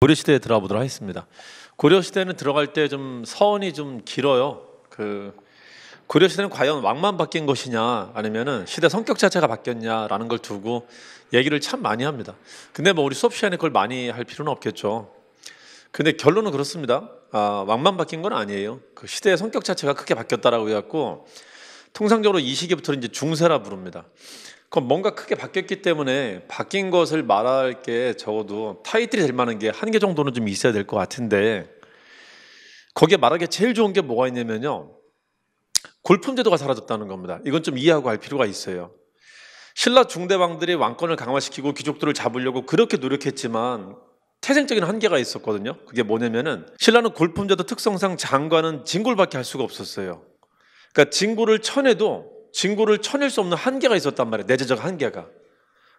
고려시대에 들어가보도록 하겠습니다. 고려시대는 들어갈 때 좀 서원이 좀 길어요. 그 고려시대는 과연 왕만 바뀐 것이냐 아니면은 시대 성격 자체가 바뀌었냐라는 걸 두고 얘기를 참 많이 합니다. 근데 뭐 우리 수업 시간에 그걸 많이 할 필요는 없겠죠. 근데 결론은 그렇습니다. 아, 왕만 바뀐 건 아니에요. 그 시대의 성격 자체가 크게 바뀌었다라고 해갖고 통상적으로 이 시기부터는 이제 중세라 부릅니다. 그건 뭔가 크게 바뀌었기 때문에 바뀐 것을 말할 게 적어도 타이틀이 될 만한 게 한 개 정도는 좀 있어야 될 것 같은데 거기에 말하기에 제일 좋은 게 뭐가 있냐면요. 골품 제도가 사라졌다는 겁니다. 이건 좀 이해하고 할 필요가 있어요. 신라 중대왕들이 왕권을 강화시키고 귀족들을 잡으려고 그렇게 노력했지만 태생적인 한계가 있었거든요. 그게 뭐냐면은 신라는 골품제도 특성상 장관은 진골밖에 할 수가 없었어요. 그러니까 진골을 쳐내도 진구를 쳐낼 수 없는 한계가 있었단 말이에요. 내재적 한계가.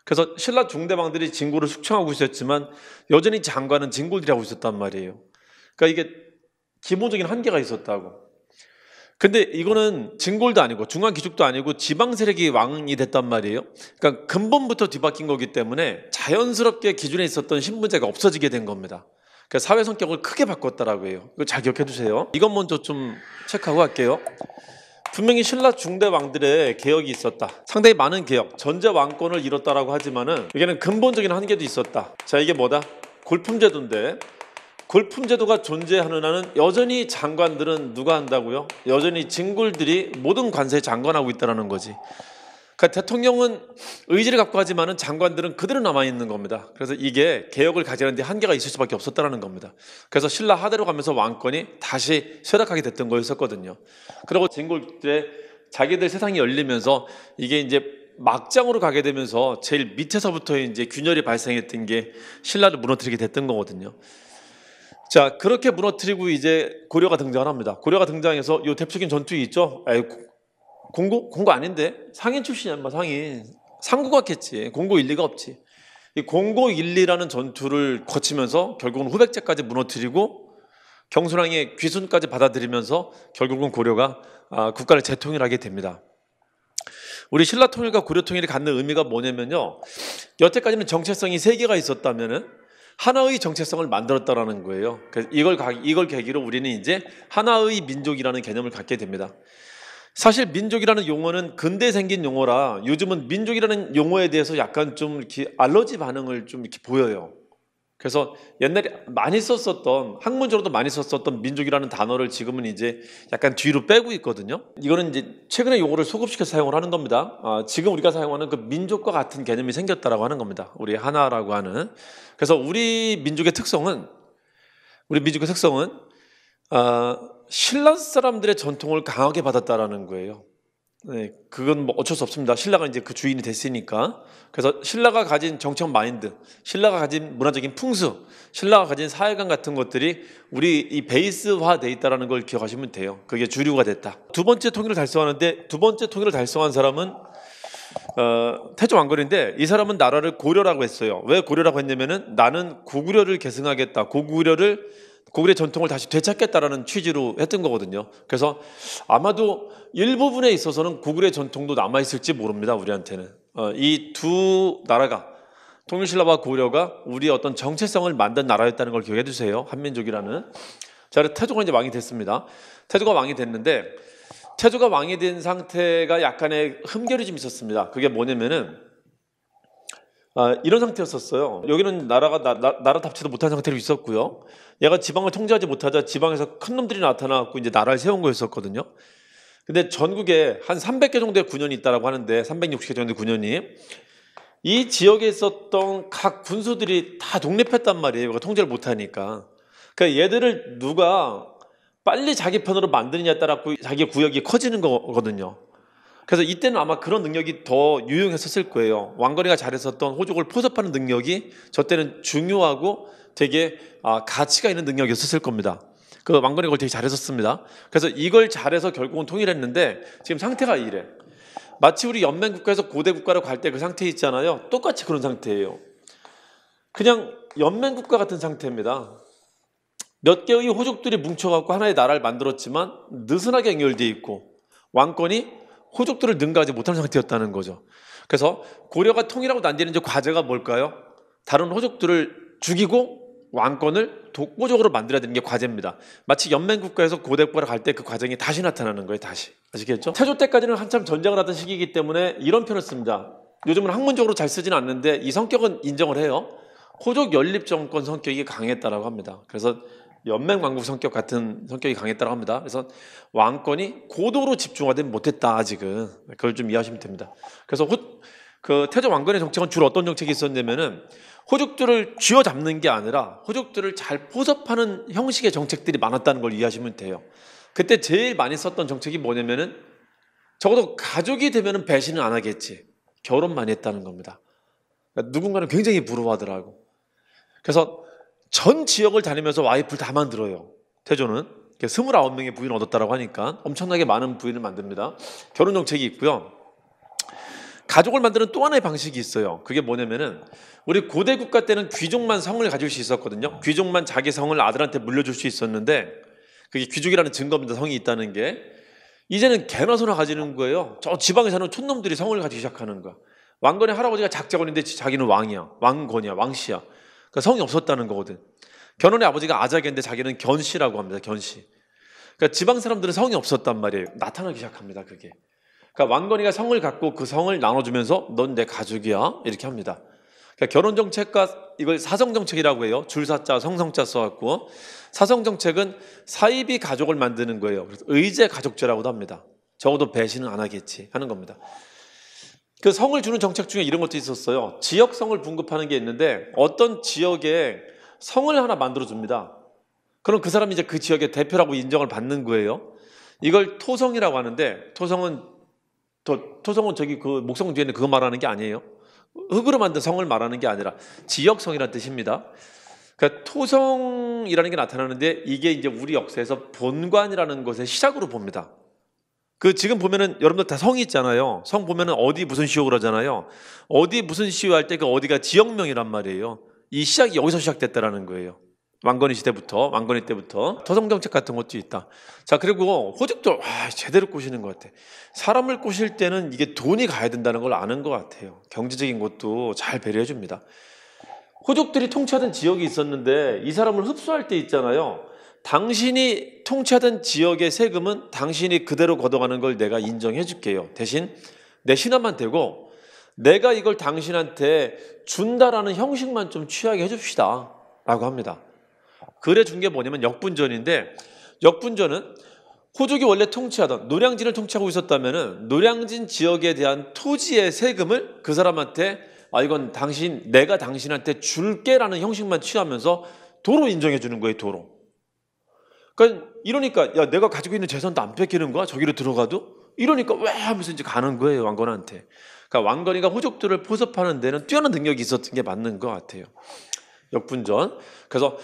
그래서 신라 중대방들이 진구를 숙청하고 있었지만 여전히 장관은 진구들이 하고 있었단 말이에요. 그러니까 이게 기본적인 한계가 있었다고. 근데 이거는 진골도 아니고 중앙 기축도 아니고 지방 세력이 왕이 됐단 말이에요. 그러니까 근본부터 뒤바뀐 거기 때문에 자연스럽게 기존에 있었던 신분제가 없어지게 된 겁니다. 그러니까 사회 성격을 크게 바꿨다라고 해요. 이거 잘 기억해 두세요. 이건 먼저 좀 체크하고 갈게요. 분명히 신라 중대 왕들의 개혁이 있었다. 상당히 많은 개혁, 전제 왕권을 이뤘다라고 하지만은 여기는 근본적인 한계도 있었다. 자 이게 뭐다? 골품제도인데 골품제도가 존재하는 한은 여전히 장관들은 누가 한다고요? 여전히 진굴들이 모든 관세에 장관하고 있다는 라 거지. 그러니까 대통령은 의지를 갖고 하지만은 장관들은 그대로 남아 있는 겁니다. 그래서 이게 개혁을 가지는데 한계가 있을 수밖에 없었다는 겁니다. 그래서 신라 하대로 가면서 왕권이 다시 쇠락하게 됐던 거였었거든요. 그리고 진골 때 자기들 세상이 열리면서 이게 이제 막장으로 가게 되면서 제일 밑에서부터 이제 균열이 발생했던 게 신라를 무너뜨리게 됐던 거거든요. 자 그렇게 무너뜨리고 이제 고려가 등장 합니다. 고려가 등장해서 요 대표적인 전투 있죠. 에이, 공고 공고 아닌데 상인 출신이야, 마 상인 상국같겠지 공고 일리가 없지. 이 공고 일리라는 전투를 거치면서 결국은 후백제까지 무너뜨리고 경순왕의 귀순까지 받아들이면서 결국은 고려가 아, 국가를 재통일하게 됩니다. 우리 신라 통일과 고려 통일이 갖는 의미가 뭐냐면요. 여태까지는 정체성이 세 개가 있었다면은 하나의 정체성을 만들었다라는 거예요. 그래서 이걸 이걸 계기로 우리는 이제 하나의 민족이라는 개념을 갖게 됩니다. 사실 민족이라는 용어는 근대 생긴 용어라 요즘은 민족이라는 용어에 대해서 약간 좀 이렇게 알러지 반응을 좀 이렇게 보여요. 그래서 옛날에 많이 썼었던 학문적으로도 많이 썼었던 민족이라는 단어를 지금은 이제 약간 뒤로 빼고 있거든요. 이거는 이제 최근에 용어를 소급시켜 사용을 하는 겁니다. 아, 지금 우리가 사용하는 그 민족과 같은 개념이 생겼다라고 하는 겁니다. 우리 하나라고 하는. 그래서 우리 민족의 특성은 우리 민족의 특성은 아, 신라 사람들의 전통을 강하게 받았다라는 거예요. 네, 그건 뭐 어쩔 수 없습니다. 신라가 이제 그 주인이 됐으니까. 그래서 신라가 가진 정책 마인드, 신라가 가진 문화적인 풍수, 신라가 가진 사회관 같은 것들이 우리 이 베이스화 돼 있다라는 걸 기억하시면 돼요. 그게 주류가 됐다. 두 번째 통일을 달성하는데 두 번째 통일을 달성한 사람은 어, 태조 왕건인데 이 사람은 나라를 고려라고 했어요. 왜 고려라고 했냐면은 나는 고구려를 계승하겠다. 고구려를 고구려 전통을 다시 되찾겠다라는 취지로 했던 거거든요. 그래서 아마도 일부분에 있어서는 고구려 전통도 남아있을지 모릅니다. 우리한테는. 어, 이두 나라가 통일신라와 고려가 우리의 어떤 정체성을 만든 나라였다는 걸 기억해 주세요 한민족이라는. 자, 태조가 이제 왕이 됐습니다. 태조가 왕이 됐는데 태조가 왕이 된 상태가 약간의 흠결이 좀 있었습니다. 그게 뭐냐면은 아, 이런 상태였었어요. 여기는 나라가 나, 나, 라 답지도 못한 상태로 있었고요. 얘가 지방을 통제하지 못하자 지방에서 큰 놈들이 나타나고 이제 나라를 세운 거였었거든요. 근데 전국에 한 300개 정도의 군현이 있다라고 하는데 360개 정도의 군현이 이 지역에 있었던 각 군수들이 다 독립했단 말이에요. 그러 통제를 못하니까. 그러니까 얘들을 누가 빨리 자기 편으로 만드느냐에 따라 자기 구역이 커지는 거거든요. 그래서 이때는 아마 그런 능력이 더 유용했었을 거예요. 왕건이가 잘했었던 호족을 포섭하는 능력이 저 때는 중요하고 되게 아, 가치가 있는 능력이었을 겁니다. 그 왕건이 그걸 되게 잘했었습니다. 그래서 이걸 잘해서 결국은 통일했는데 지금 상태가 이래. 마치 우리 연맹 국가에서 고대 국가로 갈 때 그 상태 있잖아요. 똑같이 그런 상태예요. 그냥 연맹 국가 같은 상태입니다. 몇 개의 호족들이 뭉쳐갖고 하나의 나라를 만들었지만 느슨하게 연결되어 있고 왕권이 호족들을 능가하지 못하는 상태였다는 거죠. 그래서 고려가 통일하고 난뒤에는 이제 과제가 뭘까요? 다른 호족들을 죽이고 왕권을 독보적으로 만들어야 되는 게 과제입니다. 마치 연맹국가에서 고대국가로 갈 때 그 과정이 다시 나타나는 거예요. 다시 아시겠죠? 태조 때까지는 한참 전쟁을 하던 시기이기 때문에 이런 표현을 씁니다. 요즘은 학문적으로 잘 쓰진 않는데 이 성격은 인정을 해요. 호족 연립 정권 성격이 강했다라고 합니다. 그래서 연맹왕국 성격 같은 성격이 강했다고 합니다. 그래서 왕권이 고도로 집중화된 못했다 아직은 그걸 좀 이해하시면 됩니다. 그래서 호, 그 태조 왕건의 정책은 주로 어떤 정책이 있었냐면은 호족들을 쥐어잡는 게 아니라 호족들을 잘 포섭하는 형식의 정책들이 많았다는 걸 이해하시면 돼요. 그때 제일 많이 썼던 정책이 뭐냐면은 적어도 가족이 되면은 배신은 안 하겠지. 결혼 많이 했다는 겁니다. 그러니까 누군가는 굉장히 부러워하더라고. 그래서 전 지역을 다니면서 와이프를 다 만들어요. 태조는. 29명의 부인을 얻었다고 하니까 엄청나게 많은 부인을 만듭니다. 결혼 정책이 있고요. 가족을 만드는 또 하나의 방식이 있어요. 그게 뭐냐면은 우리 고대 국가 때는 귀족만 성을 가질 수 있었거든요. 귀족만 자기 성을 아들한테 물려줄 수 있었는데 그게 귀족이라는 증거입니다. 성이 있다는 게. 이제는 개나 소나 가지는 거예요. 저 지방에 사는 촌놈들이 성을 가지기 시작하는 거야. 왕건의 할아버지가 작자건인데 자기는 왕이야. 왕건이야. 왕씨야. 그러니까 성이 없었다는 거거든. 견훤의 아버지가 아작인데 자기는 견씨라고 합니다. 견씨. 그러니까 지방 사람들은 성이 없었단 말이에요. 나타나기 시작합니다. 그게. 그러니까 왕건이가 성을 갖고 그 성을 나눠주면서 넌 내 가족이야 이렇게 합니다. 그러니까 결혼 정책과 이걸 사성 정책이라고 해요. 줄사자 성성자 써갖고 사성 정책은 사이비 가족을 만드는 거예요. 그래서 의제 가족제라고도 합니다. 적어도 배신은 안 하겠지 하는 겁니다. 그 성을 주는 정책 중에 이런 것도 있었어요. 지역성을 분급하는 게 있는데 어떤 지역에 성을 하나 만들어 줍니다. 그럼 그 사람이 이제 그 지역의 대표라고 인정을 받는 거예요. 이걸 토성이라고 하는데 토성은 토성은 저기 그 목성 뒤에 는 그거 말하는 게 아니에요. 흙으로 만든 성을 말하는 게 아니라 지역성이라는 뜻입니다. 그러니까 토성이라는 게 나타나는데 이게 이제 우리 역사에서 본관이라는 것의 시작으로 봅니다. 그 지금 보면은 여러분들 다 성이 있잖아요. 성 보면은 어디 무슨 시요 그러잖아요. 어디 무슨 시요 할때 그 어디가 지역명이란 말이에요. 이 시작이 여기서 시작됐다라는 거예요. 왕건이 시대부터 왕건이 때부터 토성 정책 같은 것도 있다. 자 그리고 호적도 와, 아, 제대로 꼬시는 것 같아. 사람을 꼬실 때는 이게 돈이 가야 된다는 걸 아는 것 같아요. 경제적인 것도 잘 배려해 줍니다. 호족들이 통치하던 지역이 있었는데 이 사람을 흡수할 때 있잖아요. 당신이 통치하던 지역의 세금은 당신이 그대로 걷어가는 걸 내가 인정해 줄게요. 대신 내 신함만 되고 내가 이걸 당신한테 준다라는 형식만 좀 취하게 해 줍시다. 라고 합니다. 그래 준 게 뭐냐면 역분전인데 역분전은 호족이 원래 통치하던 노량진을 통치하고 있었다면 노량진 지역에 대한 토지의 세금을 그 사람한테 아 이건 당신 내가 당신한테 줄게라는 형식만 취하면서 도로 인정해 주는 거예요 도로 그러니까 이러니까 야 내가 가지고 있는 재산도 안 뺏기는 거야 저기로 들어가도 이러니까 왜 하면서 이제 가는 거예요 왕건한테. 그러니까 왕건이가 호족들을 포섭하는 데는 뛰어난 능력이 있었던 게 맞는 것 같아요. 역분전. 그래서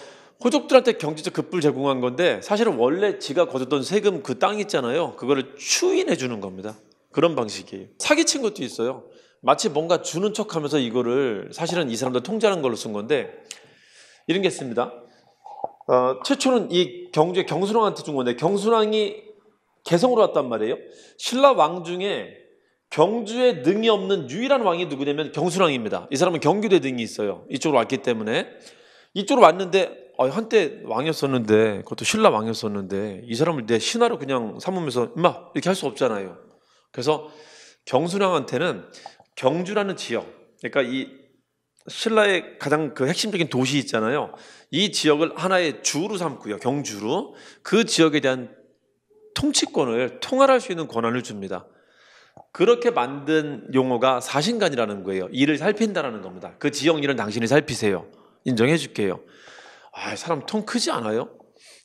호족들한테 경제적 급불 제공한 건데 사실은 원래 지가 거뒀던 세금 그 땅 있잖아요. 그거를 추인해 주는 겁니다. 그런 방식이에요. 사기친 것도 있어요. 마치 뭔가 주는 척하면서 이거를 사실은 이 사람들 통제하는 걸로 쓴 건데 이런 게 있습니다. 어, 최초는 이 경주에 경순왕한테 준 건데 경순왕이 개성으로 왔단 말이에요. 신라 왕 중에 경주에 능이 없는 유일한 왕이 누구냐면 경순왕입니다. 이 사람은 경규대 능이 있어요. 이쪽으로 왔기 때문에 이쪽으로 왔는데 어, 한때 왕이었었는데 그것도 신라 왕이었었는데 이 사람을 내 신하로 그냥 삼으면서 임마 이렇게 할 수 없잖아요. 그래서 경순왕한테는 경주라는 지역 그러니까 이 신라의 가장 그 핵심적인 도시 있잖아요. 이 지역을 하나의 주로 삼고요. 경주로. 그 지역에 대한 통치권을 통할할 수 있는 권한을 줍니다. 그렇게 만든 용어가 사신간이라는 거예요. 일을 살핀다라는 겁니다. 그 지역 일은 당신이 살피세요. 인정해 줄게요. 아, 사람 통 크지 않아요?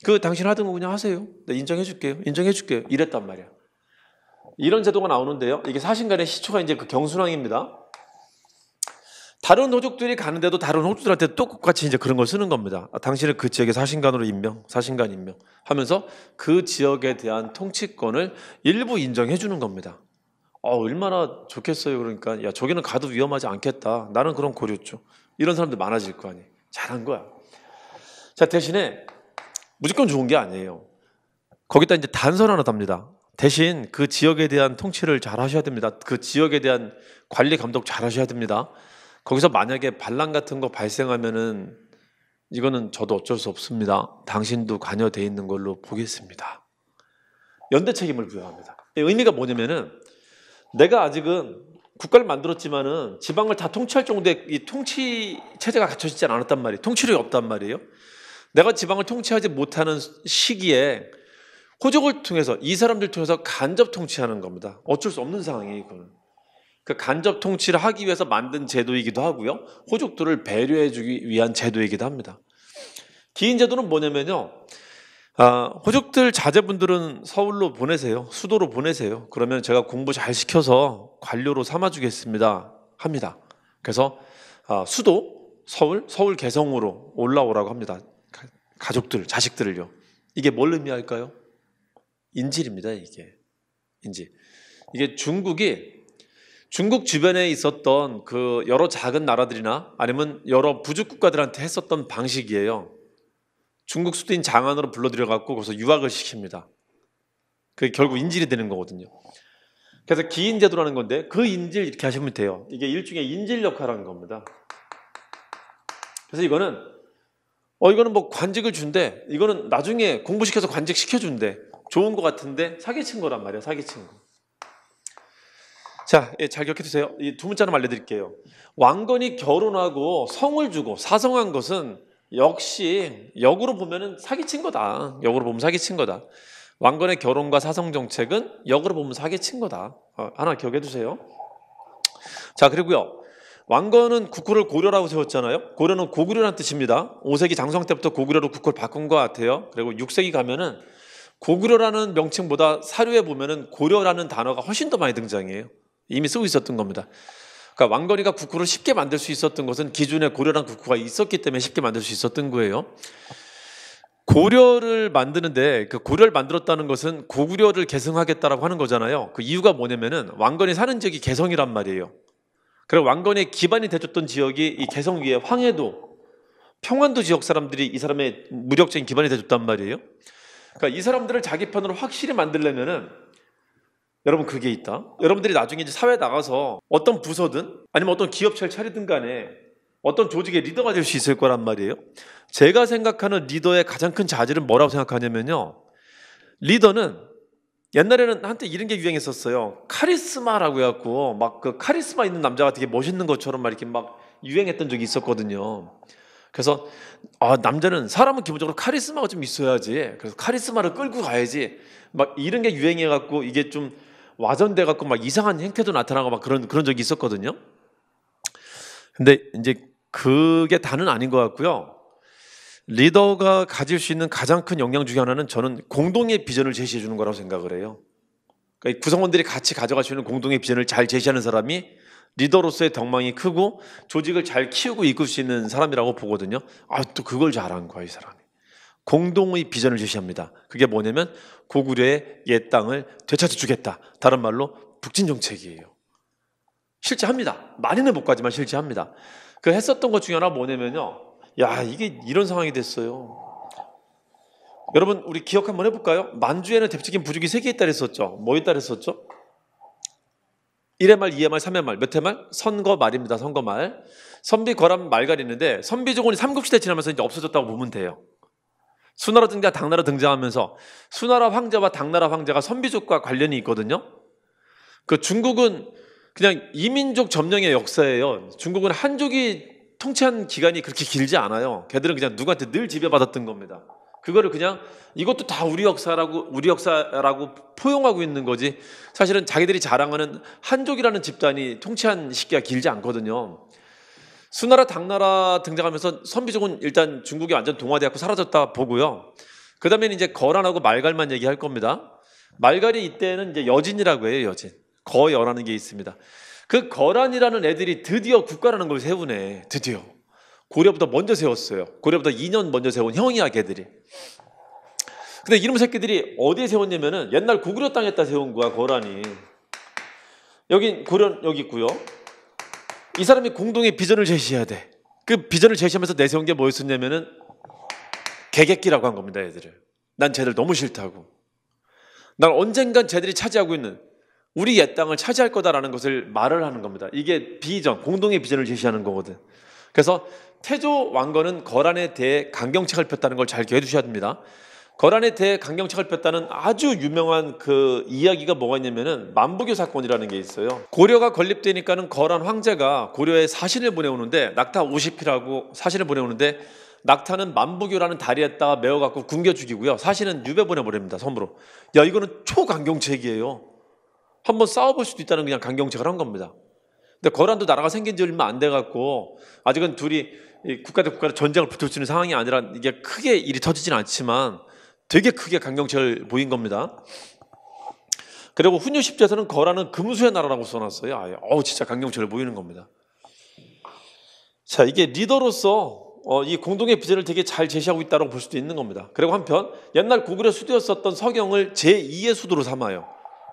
그 당신 하던 거 그냥 하세요. 네, 인정해 줄게요. 인정해 줄게요. 이랬단 말이야. 이런 제도가 나오는데요. 이게 사신간의 시초가 이제 그 경순왕입니다. 다른 호족들이 가는데도 다른 호족들한테 똑같이 이제 그런 걸 쓰는 겁니다. 아, 당신은그 지역의 사신관으로 임명, 사신관 임명 하면서 그 지역에 대한 통치권을 일부 인정해 주는 겁니다. 어, 얼마나 좋겠어요. 그러니까 야, 저기는 가도 위험하지 않겠다. 나는 그런 고려죠. 이런 사람들 많아질 거 아니에요. 잘한 거야. 자, 대신에 무조건 좋은 게 아니에요. 거기다 이제 단서를 하나 답니다. 대신 그 지역에 대한 통치를 잘 하셔야 됩니다. 그 지역에 대한 관리 감독 잘 하셔야 됩니다. 거기서 만약에 반란 같은 거 발생하면은 이거는 저도 어쩔 수 없습니다. 당신도 관여되어 있는 걸로 보겠습니다. 연대 책임을 부여합니다. 의미가 뭐냐면은 내가 아직은 국가를 만들었지만은 지방을 다 통치할 정도의 이 통치 체제가 갖춰지지 않았단 말이에요. 통치력이 없단 말이에요. 내가 지방을 통치하지 못하는 시기에 호적을 통해서 이 사람들 통해서 간접 통치하는 겁니다. 어쩔 수 없는 상황이에요, 이거는. 그 간접 통치를 하기 위해서 만든 제도이기도 하고요. 호족들을 배려해주기 위한 제도이기도 합니다. 기인 제도는 뭐냐면요. 아, 호족들 자제분들은 서울로 보내세요. 수도로 보내세요. 그러면 제가 공부 잘 시켜서 관료로 삼아주겠습니다. 합니다. 그래서 아, 수도, 서울, 서울 개성으로 올라오라고 합니다. 가족들, 자식들을요. 이게 뭘 의미할까요? 인질입니다, 이게. 인질. 이게 중국이 중국 주변에 있었던 그 여러 작은 나라들이나 아니면 여러 부족 국가들한테 했었던 방식이에요. 중국 수도인 장안으로 불러들여 갖고 거기서 유학을 시킵니다. 그게 결국 인질이 되는 거거든요. 그래서 기인제도라는 건데 그 인질 이렇게 하시면 돼요. 이게 일종의 인질 역할하는 겁니다. 그래서 이거는 어 이거는 뭐 관직을 준대. 이거는 나중에 공부시켜서 관직 시켜준대. 좋은 거 같은데 사기친 거란 말이야. 사기친 거. 자, 예, 잘 기억해 두세요. 이 두 문자로 알려드릴게요. 왕건이 결혼하고 성을 주고 사성한 것은 역시 역으로 보면은 사기친 거다. 역으로 보면 사기친 거다. 왕건의 결혼과 사성 정책은 역으로 보면 사기친 거다. 어, 하나 기억해 두세요. 자, 그리고요. 왕건은 국호를 고려라고 세웠잖아요. 고려는 고구려란 뜻입니다. 5세기 장성 때부터 고구려로 국호를 바꾼 것 같아요. 그리고 6세기 가면은 고구려라는 명칭보다 사료에 보면은 고려라는 단어가 훨씬 더 많이 등장해요. 이미 쓰고 있었던 겁니다. 그러니까 왕건이가 국호를 쉽게 만들 수 있었던 것은 기존에 고려란 국호가 있었기 때문에 쉽게 만들 수 있었던 거예요. 고려를 만드는데 그 고려를 만들었다는 것은 고구려를 계승하겠다라고 하는 거잖아요. 그 이유가 뭐냐면은 왕건이 사는 지역이 개성이란 말이에요. 그리고 왕건의 기반이 되줬던 지역이 이 개성 위에 황해도, 평안도 지역 사람들이 이 사람의 무력적인 기반이 되줬단 말이에요. 그러니까 이 사람들을 자기 편으로 확실히 만들려면은 여러분 그게 있다. 여러분들이 나중에 이제 사회 에 나가서 어떤 부서든 아니면 어떤 기업체를 차리든 간에 어떤 조직의 리더가 될 수 있을 거란 말이에요. 제가 생각하는 리더의 가장 큰 자질은 뭐라고 생각하냐면요. 리더는 옛날에는 한때 이런 게 유행했었어요. 카리스마라고 해갖고 막 그 카리스마 있는 남자가 되게 멋있는 것처럼 막 이렇게 막 유행했던 적이 있었거든요. 그래서 아, 남자는 사람은 기본적으로 카리스마가 좀 있어야지. 그래서 카리스마를 끌고 가야지. 막 이런 게 유행해갖고 이게 좀 와전돼 갖고 막 이상한 행태도 나타나고 막 그런 그런 적이 있었거든요. 근데 이제 그게 다는 아닌 것 같고요. 리더가 가질 수 있는 가장 큰 영향 중에 하나는 저는 공동의 비전을 제시해 주는 거라고 생각을 해요. 그러니까 구성원들이 같이 가져갈 수 있는 공동의 비전을 잘 제시하는 사람이 리더로서의 덕망이 크고 조직을 잘 키우고 이끌 수 있는 사람이라고 보거든요. 아, 또 그걸 잘한 거야, 이 사람. 공동의 비전을 제시합니다. 그게 뭐냐면 고구려의 옛 땅을 되찾아 주겠다. 다른 말로 북진 정책이에요. 실제합니다. 많이는 못 가지만 실제합니다. 그 했었던 것 중에 하나 뭐냐면요. 야, 이게 이런 상황이 됐어요. 여러분, 우리 기억 한번 해볼까요? 만주에는 대표적인 부족이 세개에 따랐었죠. 뭐에 따랐었죠? 1회 말, 2회 말, 3회 말, 몇 회 말? 선거 말입니다, 선거 말. 선비, 거람 말갈이 있는데, 선비조건이 삼국시대 지나면서 이제 없어졌다고 보면 돼요. 수나라 등자 당나라 등장하면서 수나라 황제와 당나라 황제가 선비족과 관련이 있거든요. 그 중국은 그냥 이민족 점령의 역사예요. 중국은 한족이 통치한 기간이 그렇게 길지 않아요. 걔들은 그냥 누구한테 늘 지배받았던 겁니다. 그거를 그냥 이것도 다 우리 역사라고 우리 역사라고 포용하고 있는 거지. 사실은 자기들이 자랑하는 한족이라는 집단이 통치한 시기가 길지 않거든요. 수나라, 당나라 등장하면서 선비족은 일단 중국이 완전 동화되었고 사라졌다 보고요. 그 다음에는 이제 거란하고 말갈만 얘기할 겁니다. 말갈이 이때는 이제 여진이라고 해요, 여진. 거여라는 게 있습니다. 그 거란이라는 애들이 드디어 국가라는 걸 세우네, 드디어. 고려보다 먼저 세웠어요. 고려보다 2년 먼저 세운 형이야, 걔들이. 근데 이놈 새끼들이 어디에 세웠냐면은 옛날 고구려 땅에다 세운 거야, 거란이. 여긴 고려, 여기 있고요. 이 사람이 공동의 비전을 제시해야 돼. 그 비전을 제시하면서 내세운 게 뭐였었냐면은 개객기라고 한 겁니다, 애들을난 쟤들 너무 싫다고. 난 언젠간 쟤들이 차지하고 있는 우리 옛 땅을 차지할 거다라는 것을 말을 하는 겁니다. 이게 비전, 공동의 비전을 제시하는 거거든. 그래서 태조 왕건은 거란에 대해 강경책을 폈다는 걸 잘 기억해 주셔야 됩니다. 거란에 대해 강경책을 폈다는 아주 유명한 그 이야기가 뭐가 있냐면은 만부교 사건이라는 게 있어요. 고려가 건립되니까는 거란 황제가 고려에 사신을 보내오는데 낙타 50피라고 사신을 보내오는데 낙타는 만부교라는 다리에다가 메워갖고 굶겨 죽이고요. 사신은 유배 보내버립니다. 선물로. 야 이거는 초강경책이에요. 한번 싸워볼 수도 있다는 그냥 강경책을 한 겁니다. 근데 거란도 나라가 생긴 지 얼마 안 돼갖고 아직은 둘이 국가 대 국가로 전쟁을 붙을 수 있는 상황이 아니라 이게 크게 일이 터지진 않지만 되게 크게 강경책을 보인 겁니다. 그리고 훈유 십자에서는 거라는 금수의 나라라고 써놨어요. 아예. 어우, 진짜 강경책을 보이는 겁니다. 자, 이게 리더로서 어, 이 공동의 비전을 되게 잘 제시하고 있다고 볼 수도 있는 겁니다. 그리고 한편 옛날 고구려 수도였었던 서경을 제2의 수도로 삼아요.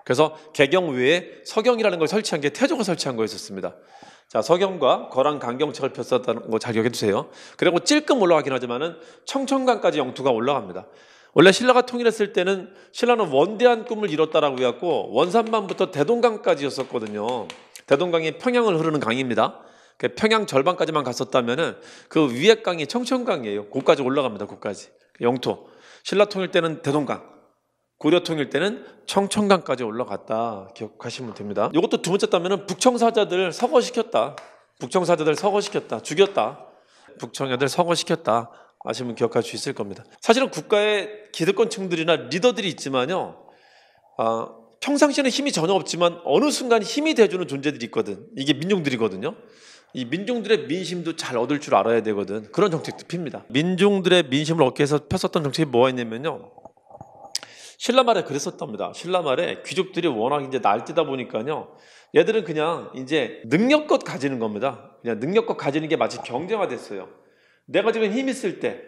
그래서 개경 외에 서경이라는 걸 설치한 게 태조가 설치한 거였었습니다. 자, 서경과 거랑 강경책을 폈었다는 거잘 기억해 두세요. 그리고 찔끔 올라가긴 하지만은 청천강까지 영토가 올라갑니다. 원래 신라가 통일했을 때는 신라는 원대한 꿈을 이뤘다라고 해갖고 원산만부터 대동강까지였었거든요. 대동강이 평양을 흐르는 강입니다. 그 평양 절반까지만 갔었다면은 그 위에 강이 청천강이에요. 고까지 올라갑니다. 고까지 그 영토. 신라 통일 때는 대동강, 고려 통일 때는 청천강까지 올라갔다 기억하시면 됩니다. 이것도 두 번째 따면은 북청사자들 서거시켰다. 북청사자들 서거시켰다. 죽였다. 북청애들 서거시켰다. 아시면 기억할 수 있을 겁니다. 사실은 국가의 기득권층들이나 리더들이 있지만요. 아, 평상시에는 힘이 전혀 없지만 어느 순간 힘이 돼주는 존재들이 있거든. 이게 민중들이거든요. 이 민중들의 민심도 잘 얻을 줄 알아야 되거든. 그런 정책도 핍니다. 민중들의 민심을 얻기 위해서 폈었던 정책이 뭐였냐면요 신라 말에 그랬었답니다. 신라 말에 귀족들이 워낙 이제 날뛰다 보니까요. 얘들은 그냥 이제 능력껏 가지는 겁니다. 그냥 능력껏 가지는 게 마치 경제화 됐어요. 내가 지금 힘 있을 때,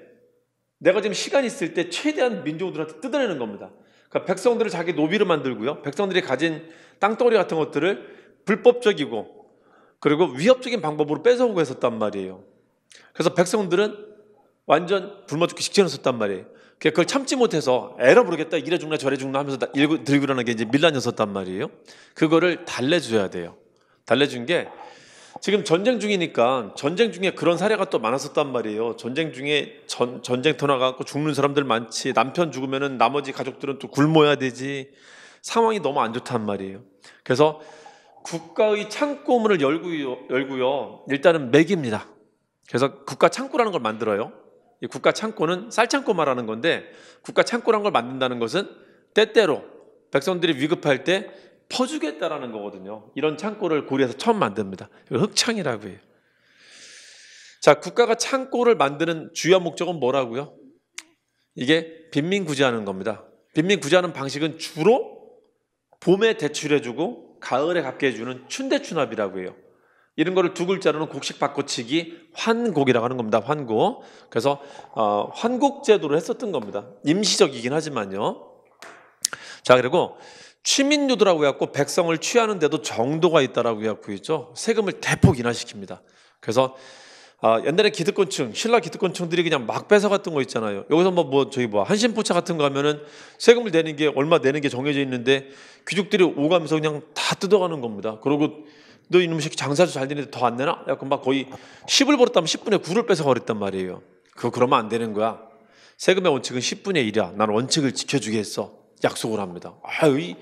내가 지금 시간 있을 때 최대한 민족들한테 뜯어내는 겁니다. 그러니까 백성들을 자기 노비로 만들고요. 백성들이 가진 땅덩어리 같은 것들을 불법적이고 그리고 위협적인 방법으로 뺏어오고 했었단 말이에요. 그래서 백성들은 완전 불어 죽기 직전이었단 말이에요. 그러니까 그걸 참지 못해서 애라 부르겠다 이래 죽나 저래 죽나 하면서 들고 일어나는 게 이제 밀란이었단 말이에요. 그거를 달래줘야 돼요. 달래준 게 지금 전쟁 중이니까 전쟁 중에 그런 사례가 또 많았었단 말이에요. 전쟁 중에 전, 전쟁터 나가고 죽는 사람들 많지. 남편 죽으면 나머지 가족들은 또 굶어야 되지. 상황이 너무 안 좋단 말이에요. 그래서 국가의 창고문을 열고요, 열고요. 일단은 맥입니다. 그래서 국가 창고라는 걸 만들어요. 이 국가 창고는 쌀 창고 말하는 건데 국가 창고라는 걸 만든다는 것은 때때로 백성들이 위급할 때 퍼주겠다라는 거거든요. 이런 창고를 고려해서 처음 만듭니다. 흑창이라고 해요. 자, 국가가 창고를 만드는 주요 목적은 뭐라고요? 이게 빈민 구제하는 겁니다. 빈민 구제하는 방식은 주로 봄에 대출해주고 가을에 갚게 해주는 춘대추납이라고 해요. 이런 거를 두 글자로는 곡식 바꿔치기 환곡이라고 하는 겁니다. 환곡. 그래서 어, 환곡 제도를 했었던 겁니다. 임시적이긴 하지만요. 자 그리고 취민유도라고 해갖고 백성을 취하는데도 정도가 있다라고 해갖고 있죠. 세금을 대폭 인하시킵니다. 그래서 아, 옛날에 기득권층, 신라 기득권층들이 그냥 막 뺏어갔던 거 있잖아요. 여기서 뭐, 뭐 저기 뭐, 한신포차 같은 거 하면은 세금을 내는 게 얼마 내는 게 정해져 있는데 귀족들이 오가면서 그냥 다 뜯어가는 겁니다. 그러고 너 이놈 새끼 장사도 잘 되는데 더 안 내나? 약간 막 거의 10을 벌었다면 10분의 9를 뺏어버렸단 말이에요. 그거 그러면 안 되는 거야. 세금의 원칙은 10분의 1이야. 난 원칙을 지켜주겠어. 약속을 합니다. 아, 이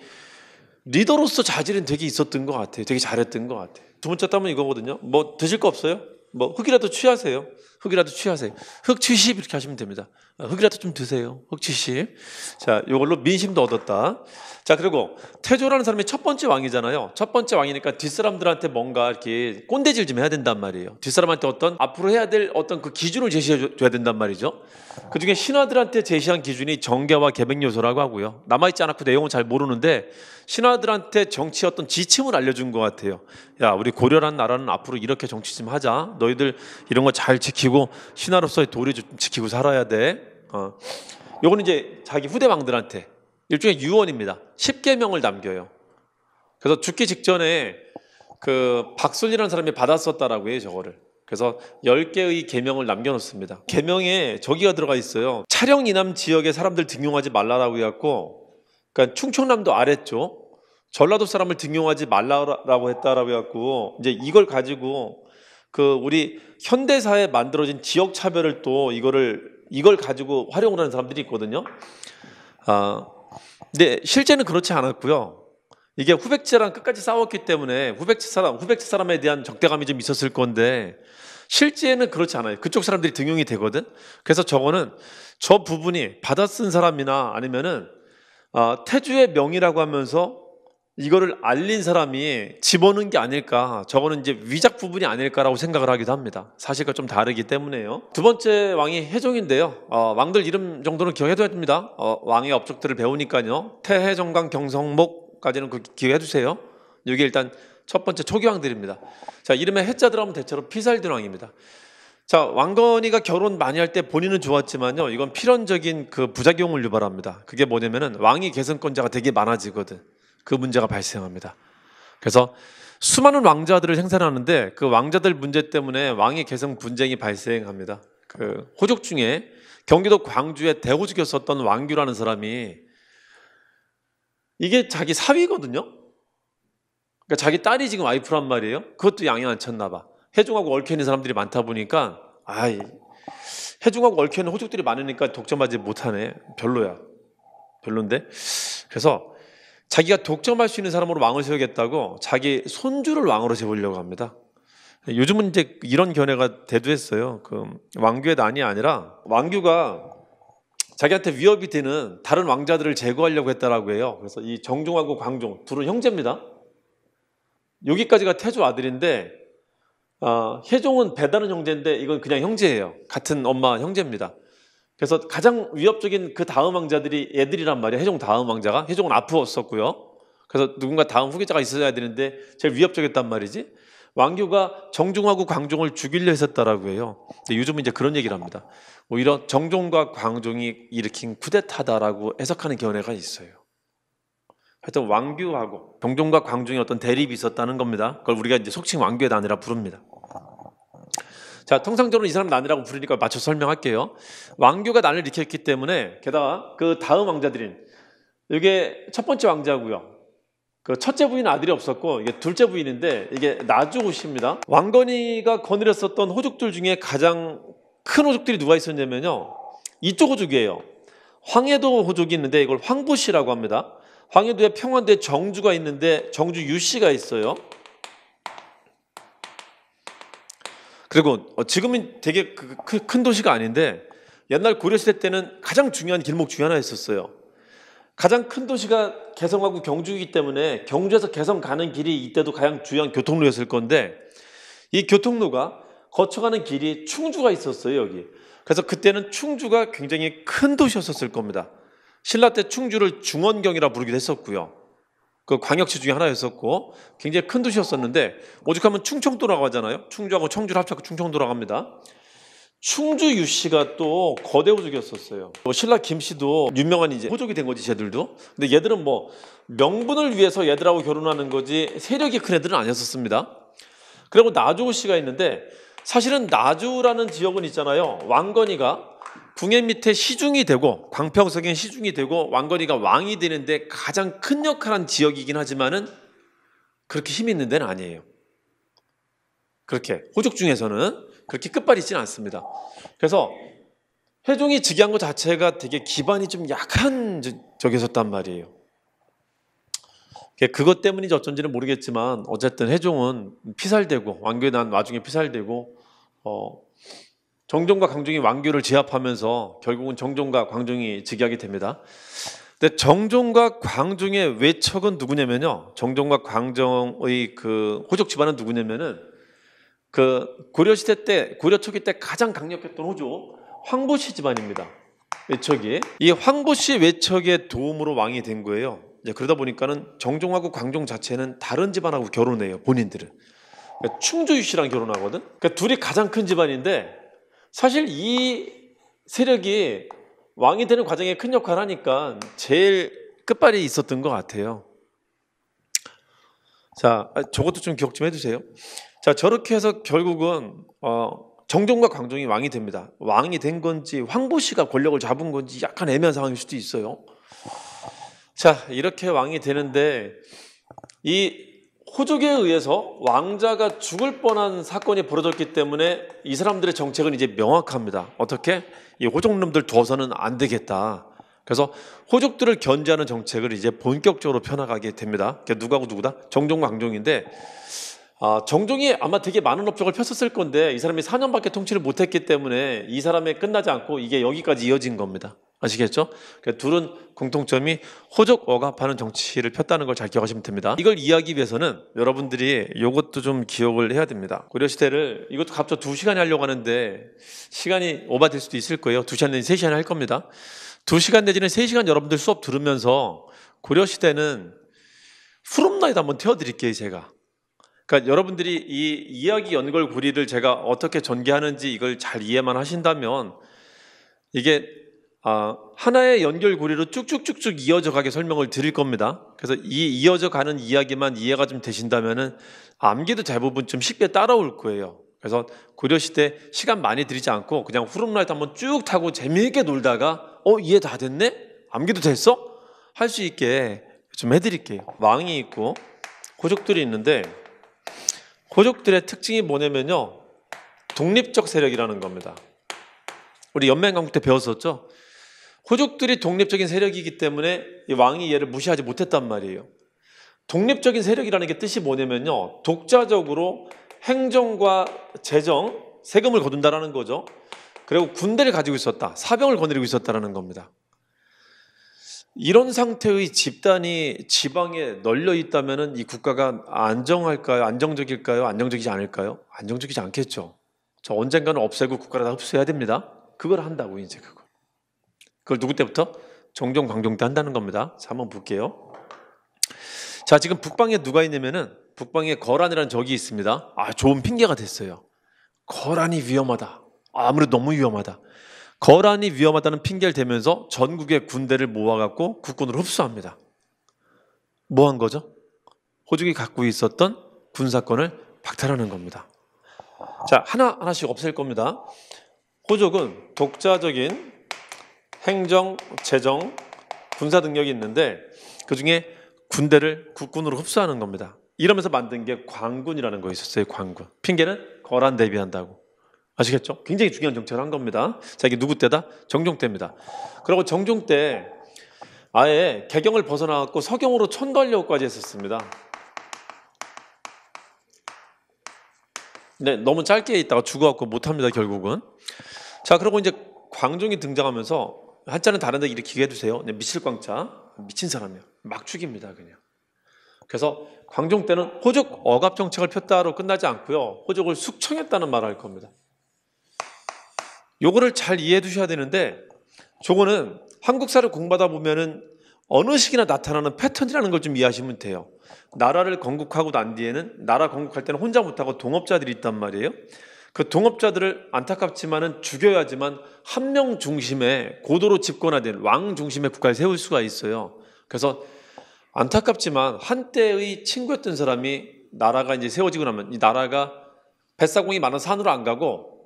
리더로서 자질은 되게 있었던 것 같아요. 되게 잘했던 것 같아요. 두 번째 따면 이거거든요. 뭐 드실 거 없어요? 뭐 흙이라도 취하세요. 흙이라도 취하세요. 흙취0 이렇게 하시면 됩니다. 흙이라도 좀 드세요. 흙취0 자, 이걸로 민심도 얻었다. 자, 그리고 태조라는 사람이 첫 번째 왕이잖아요. 첫 번째 왕이니까 뒷사람들한테 뭔가 이렇게 꼰대질 좀 해야 된단 말이에요. 뒷사람한테 어떤 앞으로 해야 될 어떤 그 기준을 제시해 줘야 된단 말이죠. 그 중에 신하들한테 제시한 기준이 정계와 개백 요소라고 하고요. 남아있지 않았고 내용은 잘 모르는데 신하들한테 정치 어떤 지침을 알려준 것 같아요. 야, 우리 고려란 나라는 앞으로 이렇게 정치 좀 하자. 너희들 이런 거 잘 지키고 그리고 신하로서의 도리 좀 지키고 살아야 돼. 어. 요는 이제 자기 후대왕들한테 일종의 유언입니다. 10계명을 남겨요. 그래서 죽기 직전에 그 박순이라는 사람이 받았었다라고 해요, 저거를. 그래서 10개의 계명을 남겨놓습니다. 계명에 저기가 들어가 있어요. 차령 이남 지역의 사람들 등용하지 말라라고 해갖고, 그러니까 충청남도 아래쪽, 전라도 사람을 등용하지 말라라고 했다라고 해갖고, 이제 이걸 가지고 그 우리 현대사에 만들어진 지역 차별을 또 이거를 이걸 가지고 활용을 하는 사람들이 있거든요. 아 근데 실제는 그렇지 않았고요. 이게 후백제랑 끝까지 싸웠기 때문에 후백제 사람 후백제 사람에 대한 적대감이 좀 있었을 건데 실제는 그렇지 않아요. 그쪽 사람들이 등용이 되거든. 그래서 저거는 저 부분이 받아쓴 사람이나 아니면은 아, 태주의 명이라고 하면서 이거를 알린 사람이 집어넣은 게 아닐까 저거는 이제 위작 부분이 아닐까라고 생각을 하기도 합니다 사실과 좀 다르기 때문에요 두 번째 왕이 해종인데요 어, 왕들 이름 정도는 기억해둬야 됩니다 어, 왕의 업적들을 배우니까요 태해정강 경성목까지는 그 기억해두세요 여기 일단 첫 번째 초기왕들입니다 자이름의 해자 들어가면 대체로 피살된왕입니다 자 왕건이가 결혼 많이 할 때 본인은 좋았지만요 이건 필연적인 그 부작용을 유발합니다 그게 뭐냐면은 왕이 계승권자가 되게 많아지거든 그 문제가 발생합니다. 그래서 수많은 왕자들을 생산하는데 그 왕자들 문제 때문에 왕의 개성 분쟁이 발생합니다. 그 호족 중에 경기도 광주에 대호죽에 썼던 왕규라는 사람이 이게 자기 사위거든요. 그러니까 자기 딸이 지금 와이프란 말이에요. 그것도 양이 안 쳤나 봐. 해중하고 얽혀 있는 사람들이 많다 보니까 아이 해중하고 얽혀 있는 호족들이 많으니까 독점하지 못하네. 별로야. 별론데. 그래서 자기가 독점할 수 있는 사람으로 왕을 세우겠다고 자기 손주를 왕으로 세우려고 합니다. 요즘은 이제 이런 견해가 대두했어요. 그 왕규의 난이 아니라 왕규가 자기한테 위협이 되는 다른 왕자들을 제거하려고 했다라고 해요. 그래서 이 정종하고 광종 둘은 형제입니다. 여기까지가 태조 아들인데 어, 혜종은 배다른 형제인데 이건 그냥 형제예요. 같은 엄마 형제입니다. 그래서 가장 위협적인 그 다음 왕자들이 애들이란 말이야. 해종 다음 왕자가. 해종은 아프었었고요. 그래서 누군가 다음 후계자가 있어야 되는데 제일 위협적이었단 말이지. 왕규가 정종하고 광종을 죽이려 했었다라고 해요. 근데 요즘은 이제 그런 얘기를 합니다. 오히려 뭐 정종과 광종이 일으킨 쿠데타다라고 해석하는 견해가 있어요. 하여튼 왕규하고 정종과 광종이 어떤 대립이 있었다는 겁니다. 그걸 우리가 이제 속칭 왕규의 단니라 부릅니다. 자, 통상적으로 이 사람 나느라고 부르니까 맞춰 설명할게요. 왕교가 난을 일으켰기 때문에 게다가 그 다음 왕자들인 이게 첫 번째 왕자고요. 그 첫째 부인 아들이 없었고 이게 둘째 부인인데 이게 나주옷입니다 왕건이가 거느렸었던 호족들 중에 가장 큰 호족들이 누가 있었냐면요. 이쪽 호족이에요. 황해도 호족이 있는데 이걸 황보씨라고 합니다. 황해도에 평안대 정주가 있는데 정주 유씨가 있어요. 그리고 어, 지금은 되게 그, 그 큰 도시가 아닌데 옛날 고려시대 때는 가장 중요한 길목 중에 하나 있었어요. 가장 큰 도시가 개성하고 경주이기 때문에 경주에서 개성 가는 길이 이때도 가장 중요한 교통로였을 건데 이 교통로가 거쳐가는 길이 충주가 있었어요 여기. 그래서 그때는 충주가 굉장히 큰 도시였었을 겁니다. 신라 때 충주를 중원경이라 부르기도 했었고요. 그 광역시 중에 하나였었고 굉장히 큰 도시였었는데 오죽하면 충청도라고 하잖아요. 충주하고 청주를 합쳐서 충청도라고 합니다. 충주 유씨가 또 거대 호족이었었어요. 뭐 신라 김씨도 유명한 이제 호족이 된 거지 쟤들도. 근데 얘들은 뭐 명분을 위해서 얘들하고 결혼하는 거지 세력이 큰 애들은 아니었었습니다. 그리고 나주호 씨가 있는데 사실은 나주라는 지역은 있잖아요. 왕건이가 궁예 밑에 시중이 되고 광평석의 시중이 되고 왕건이가 왕이 되는데 가장 큰 역할한 지역이긴 하지만은 그렇게 힘 있는 데는 아니에요. 그렇게 호족 중에서는 그렇게 끝발이 있지는 않습니다. 그래서 회종이 즉위한 것 자체가 되게 기반이 좀 약한 적이었단 말이에요. 그러니까 그것 때문인지 어쩐지는 모르겠지만 어쨌든 회종은 피살되고 왕교에 난 와중에 피살되고 어, 정종과 광종이 왕교를 제압하면서 결국은 정종과 광종이 즉위하게 됩니다. 근데 정종과 광종의 외척은 누구냐면요. 정종과 광종의 그 호족 집안은 누구냐면은 그 고려 시대 때 고려 초기 때 가장 강력했던 호족 황보씨 집안입니다. 외척이 이 황보씨 외척의 도움으로 왕이 된 거예요. 그러다 보니까는 정종하고 광종 자체는 다른 집안하고 결혼해요. 본인들은 그러니까 충주유 씨랑 결혼하거든. 그러니까 둘이 가장 큰 집안인데 사실 이 세력이 왕이 되는 과정에 큰 역할을 하니까 제일 끝발이 있었던 것 같아요. 자, 아, 저것도 좀 기억 좀 해주세요. 자, 저렇게 해서 결국은 어, 정종과 광종이 왕이 됩니다. 왕이 된 건지 황보씨가 권력을 잡은 건지 약간 애매한 상황일 수도 있어요. 자, 이렇게 왕이 되는데 이 호족에 의해서 왕자가 죽을 뻔한 사건이 벌어졌기 때문에 이 사람들의 정책은 이제 명확합니다. 어떻게? 이 호족놈들 둬서는 안 되겠다. 그래서 호족들을 견제하는 정책을 이제 본격적으로 펴나가게 됩니다. 누가고 누구다? 정종광종인데 아, 정종이 아마 되게 많은 업적을 폈었을 건데 이 사람이 4년밖에 통치를 못했기 때문에 이 사람의 끝나지 않고 이게 여기까지 이어진 겁니다. 아시겠죠? 그러니까 둘은 공통점이 호적 억압하는 정치를 폈다는 걸 잘 기억하시면 됩니다. 이걸 이해하기 위해서는 여러분들이 이것도 좀 기억을 해야 됩니다. 고려시대를 이것도 갑자기 2시간에 하려고 하는데 시간이 오바될 수도 있을 거예요. 2시간 내지 3시간에할 겁니다. 2시간 내지는 3시간 여러분들 수업 들으면서 고려시대는 후룸나이도 한번 태워드릴게요, 제가. 그러니까 여러분들이 이 이야기 연결고리를 제가 어떻게 전개하는지 이걸 잘 이해만 하신다면 이게 아, 하나의 연결고리로 쭉쭉쭉쭉 이어져 가게 설명을 드릴 겁니다. 그래서 이 이어져 가는 이야기만 이해가 좀 되신다면은 암기도 대부분 좀 쉽게 따라올 거예요. 그래서 고려시대 시간 많이 들이지 않고 그냥 후룸라이트 한번 쭉 타고 재미있게 놀다가 어 이해 다 됐네? 암기도 됐어? 할 수 있게 좀 해드릴게요. 왕이 있고 고족들이 있는데 고족들의 특징이 뭐냐면요. 독립적 세력이라는 겁니다. 우리 연맹강국 때 배웠었죠? 호족들이 독립적인 세력이기 때문에 왕이 얘를 무시하지 못했단 말이에요. 독립적인 세력이라는 게 뜻이 뭐냐면요. 독자적으로 행정과 재정, 세금을 거둔다라는 거죠. 그리고 군대를 가지고 있었다. 사병을 거느리고 있었다라는 겁니다. 이런 상태의 집단이 지방에 널려 있다면 이 국가가 안정할까요? 안정적일까요? 안정적이지 않을까요? 안정적이지 않겠죠. 저 언젠가는 없애고 국가를 다 흡수해야 됩니다. 그걸 한다고 이제 그걸. 그걸 누구 때부터? 정종 광종 때 한다는 겁니다. 자, 한번 볼게요. 자, 지금 북방에 누가 있냐면은 북방에 거란이라는 적이 있습니다. 아, 좋은 핑계가 됐어요. 거란이 위험하다. 아무래도 너무 위험하다. 거란이 위험하다는 핑계를 대면서 전국의 군대를 모아갖고 국군으로 흡수합니다. 뭐 한 거죠? 호족이 갖고 있었던 군사권을 박탈하는 겁니다. 자, 하나, 하나씩 없앨 겁니다. 호족은 독자적인 행정, 재정, 군사 능력이 있는데 그 중에 군대를 국군으로 흡수하는 겁니다. 이러면서 만든 게 광군이라는 거 있었어요, 광군. 핑계는 거란 대비한다고. 아시겠죠? 굉장히 중요한 정책을 한 겁니다. 자, 이게 누구 때다? 정종 때입니다. 그리고 정종 때 아예 개경을 벗어나갖고 서경으로 천도하려고까지 했었습니다. 네, 너무 짧게 있다가 죽어갖고 못합니다, 결국은. 자, 그리고 이제 광종이 등장하면서 한자는 다른 데이으키게 해주세요. 네, 미칠 광자. 미친 사람이야. 막 죽입니다, 그냥. 그래서 광종 때는 호족 억압 정책을 폈다로 끝나지 않고요. 호족을 숙청했다는 말을 할 겁니다. 요거를 잘 이해해 두셔야 되는데 저거는 한국사를 공부하다 보면은 어느 시기나 나타나는 패턴이라는 걸 좀 이해하시면 돼요. 나라를 건국하고 난 뒤에는 나라 건국할 때는 혼자 못하고 동업자들이 있단 말이에요. 그 동업자들을 안타깝지만은 죽여야지만 한 명 중심의 고도로 집권화된 왕 중심의 국가를 세울 수가 있어요. 그래서 안타깝지만 한때의 친구였던 사람이 나라가 이제 세워지고 나면 이 나라가 뱃사공이 많은 산으로 안 가고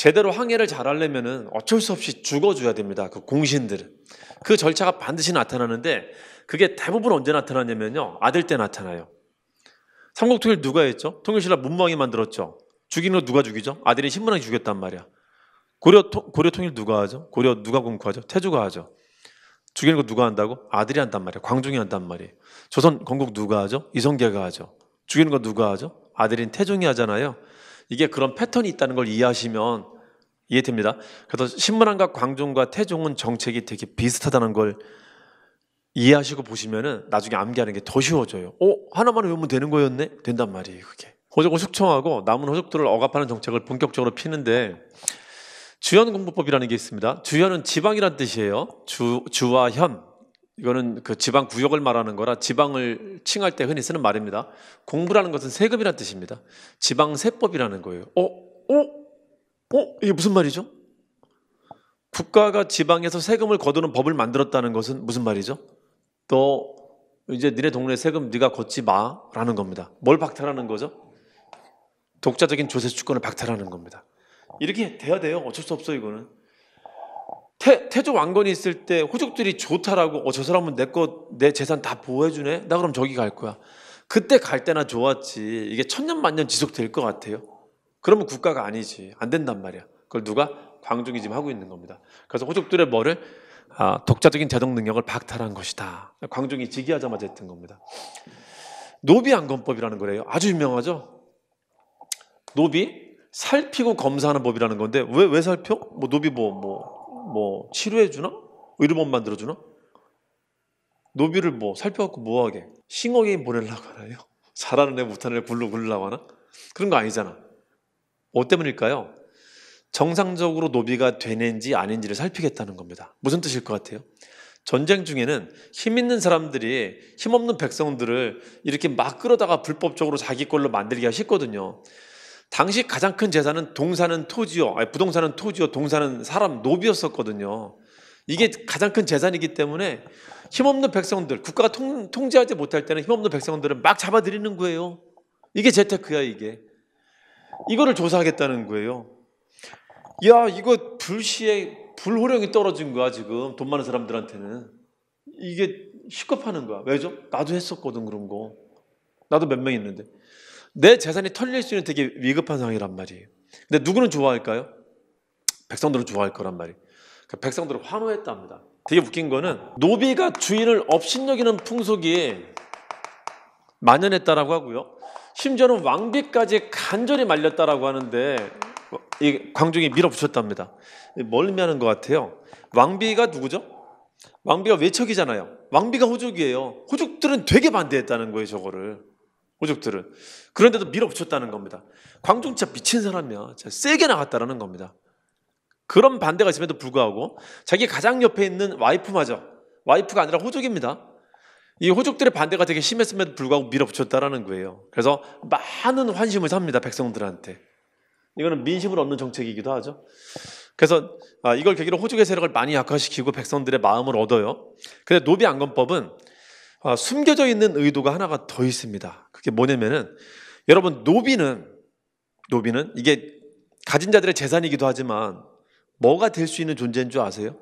제대로 항해를 잘하려면 어쩔 수 없이 죽어줘야 됩니다. 그공신들그 절차가 반드시 나타나는데 그게 대부분 언제 나타나냐면요. 아들 때 나타나요. 삼국통일 누가 했죠? 통일신라 문왕이 만들었죠. 죽인 거 누가 죽이죠? 아들이 신문왕이 죽였단 말이야. 고려, 통, 고려 통일 누가 하죠? 고려 누가 공포하죠? 태조가 하죠. 죽이는 거 누가 한다고? 아들이 한단 말이야. 광종이 한단 말이에요. 조선 건국 누가 하죠? 이성계가 하죠. 죽이는 거 누가 하죠? 아들인 태종이 하잖아요. 이게 그런 패턴이 있다는 걸 이해하시면 이해됩니다. 그래서 신문왕과 광종과 태종은 정책이 되게 비슷하다는 걸 이해하시고 보시면은 나중에 암기하는 게 더 쉬워져요. 어 하나만 외우면 되는 거였네? 된단 말이에요, 그게. 호적을 숙청하고 남은 호적들을 억압하는 정책을 본격적으로 피는데 주연 공부법이라는 게 있습니다. 주연은 지방이란 뜻이에요. 주 주와 현 이거는 그 지방 구역을 말하는 거라 지방을 칭할 때 흔히 쓰는 말입니다. 공부라는 것은 세금이란 뜻입니다. 지방 세법이라는 거예요. 어, 어, 어, 이게 무슨 말이죠? 국가가 지방에서 세금을 거두는 법을 만들었다는 것은 무슨 말이죠? 또 이제 니네 동네 세금 네가 걷지 마라는 겁니다. 뭘 박탈하는 거죠? 독자적인 조세 주권을 박탈하는 겁니다. 이렇게 돼야 돼요. 어쩔 수 없어 이거는. 태, 조 왕건이 있을 때 호족들이 좋다라고 어저 사람은 내 거 내 재산 다 보호해주네 나 그럼 저기 갈 거야 그때 갈 때나 좋았지 이게 천년 만년 지속될 것 같아요 그러면 국가가 아니지 안 된단 말이야 그걸 누가 광종이 지금 하고 있는 겁니다 그래서 호족들의 뭐를 아, 독자적인 제동 능력을 박탈한 것이다 광종이 즉위하자마자 했던 겁니다 노비안검법이라는 거래요 아주 유명하죠 노비 살피고 검사하는 법이라는 건데 왜 왜 살펴 뭐 노비 뭐 뭐. 뭐 치료해 주나? 의료법 만들어 주나? 노비를 뭐 살펴갖고 뭐하게 싱어게임 보내려고 하나요? 잘하는 애 못하는 애 굴러 굴려고 하나? 그런 거 아니잖아. 뭐 때문일까요? 정상적으로 노비가 되는지 아닌지를 살피겠다는 겁니다. 무슨 뜻일 것 같아요? 전쟁 중에는 힘 있는 사람들이 힘없는 백성들을 이렇게 막 끌어다가 불법적으로 자기 걸로 만들기가 쉽거든요. 당시 가장 큰 재산은 동산은 토지요. 아니, 부동산은 토지요. 동산은 사람 노비였었거든요. 이게 가장 큰 재산이기 때문에 힘없는 백성들, 국가가 통, 통제하지 못할 때는 힘없는 백성들은 막 잡아들이는 거예요. 이게 재테크야, 이게. 이거를 조사하겠다는 거예요. 야, 이거 불시에 불호령이 떨어진 거야, 지금. 돈 많은 사람들한테는. 이게 시급하는 거야. 왜죠? 나도 했었거든, 그런 거. 나도 몇 명 있는데. 내 재산이 털릴 수 있는 되게 위급한 상황이란 말이에요. 근데 누구는 좋아할까요? 백성들은 좋아할 거란 말이에요. 그러니까 백성들은 환호했답니다. 되게 웃긴 거는 노비가 주인을 업신여기는 풍속이 만연했다라고 하고요. 심지어는 왕비까지 간절히 말렸다라고 하는데 이 광종이 밀어붙였답니다. 멀미하는 것 같아요. 왕비가 누구죠? 왕비가 외척이잖아요. 왕비가 호족이에요. 호족들은 되게 반대했다는 거예요, 저거를. 오족들은. 그런데도 밀어붙였다는 겁니다. 광종 진짜 미친 사람이야. 진짜 세게 나갔다라는 겁니다. 그런 반대가 있음에도 불구하고 자기 가장 옆에 있는 와이프마저 와이프가 아니라 호족입니다. 이 호족들의 반대가 되게 심했음에도 불구하고 밀어붙였다라는 거예요. 그래서 많은 환심을 삽니다. 백성들한테. 이거는 민심을 얻는 정책이기도 하죠. 그래서 아, 이걸 계기로 호족의 세력을 많이 약화시키고 백성들의 마음을 얻어요. 근데 노비 안건법은 아, 숨겨져 있는 의도가 하나가 더 있습니다. 그게 뭐냐면은 여러분 노비는 노비는 이게 가진 자들의 재산이기도 하지만 뭐가 될 수 있는 존재인 줄 아세요?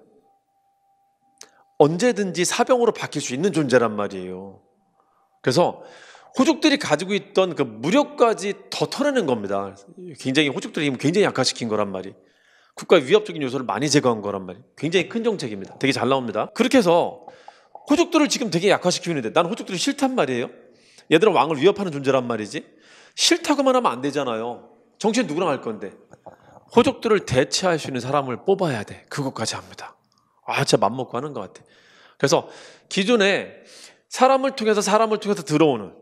언제든지 사병으로 바뀔 수 있는 존재란 말이에요. 그래서 호족들이 가지고 있던 그 무력까지 더 털어낸 겁니다. 굉장히 호족들이 힘을 굉장히 약화시킨 거란 말이. 국가의 위협적인 요소를 많이 제거한 거란 말이. 굉장히 큰 정책입니다. 되게 잘 나옵니다. 그렇게 해서 호족들을 지금 되게 약화시키는데 나는 호족들이 싫단 말이에요. 얘들은 왕을 위협하는 존재란 말이지. 싫다고만 하면 안 되잖아요. 정치는 누구랑 할 건데. 호족들을 대체할 수 있는 사람을 뽑아야 돼. 그것까지 합니다. 아, 진짜 맘먹고 하는 것 같아. 그래서 기존에 사람을 통해서 사람을 통해서 들어오는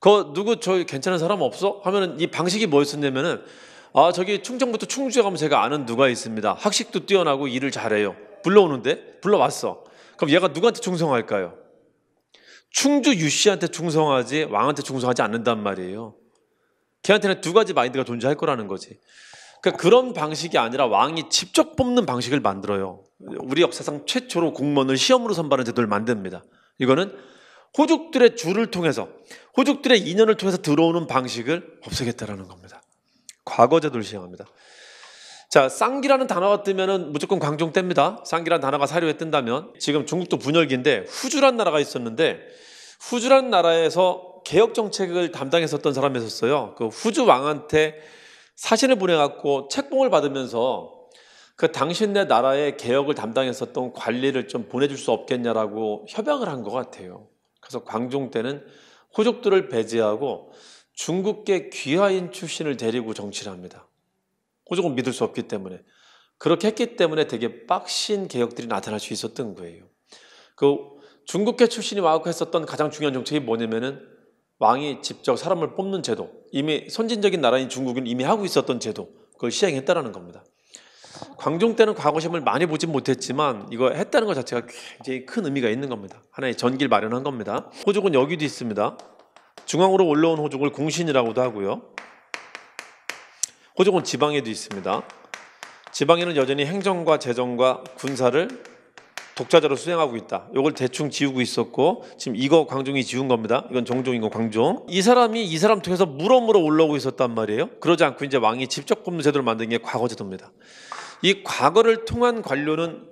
그 누구 저 괜찮은 사람 없어? 하면은 이 방식이 뭐였었냐면은 아 저기 충청부터 충주에 가면 제가 아는 누가 있습니다. 학식도 뛰어나고 일을 잘해요. 불러오는데 불러왔어. 그럼 얘가 누구한테 충성할까요? 충주 유씨한테 충성하지 왕한테 충성하지 않는단 말이에요. 걔한테는 두 가지 마인드가 존재할 거라는 거지. 그러니까 그런 방식이 아니라 왕이 직접 뽑는 방식을 만들어요. 우리 역사상 최초로 공무원을 시험으로 선발하는 제도를 만듭니다. 이거는 호족들의 줄을 통해서 호족들의 인연을 통해서 들어오는 방식을 없애겠다라는 겁니다. 과거제도를 시행합니다. 자, 쌍기라는 단어가 뜨면은 무조건 광종 뗍니다. 쌍기라는 단어가 사료에 뜬다면 지금 중국도 분열기인데 후주란 나라가 있었는데 후주란 나라에서 개혁 정책을 담당했었던 사람이 있었어요. 그 후주 왕한테 사신을 보내갖고 책봉을 받으면서 그 당신네 나라의 개혁을 담당했었던 관리를 좀 보내줄 수 없겠냐라고 협약을 한 것 같아요. 그래서 광종 때는 호족들을 배제하고 중국계 귀하인 출신을 데리고 정치를 합니다. 무조건 믿을 수 없기 때문에 그렇게 했기 때문에 되게 빡신 개혁들이 나타날 수 있었던 거예요. 그 중국계 출신이 와갖고 했었던 가장 중요한 정책이 뭐냐면은 왕이 직접 사람을 뽑는 제도 이미 선진적인 나라인 중국은 이미 하고 있었던 제도 그걸 시행했다라는 겁니다. 광종 때는 과거시험을 많이 보진 못했지만 이거 했다는 것 자체가 굉장히 큰 의미가 있는 겁니다. 하나의 전길 마련한 겁니다. 호족은 여기도 있습니다. 중앙으로 올라온 호족을 궁신이라고도 하고요. 고조은 지방에도 있습니다. 지방에는 여전히 행정과 재정과 군사를 독자적으로 수행하고 있다. 이걸 대충 지우고 있었고 지금 이거 광종이 지운 겁니다. 이건 종종이거 광종. 이 사람이 이 사람 통해서 물어물어 올라오고 있었단 말이에요. 그러지 않고 이제 왕이 직접 뽑는 제도를 만든 게 과거제도입니다. 이 과거를 통한 관료는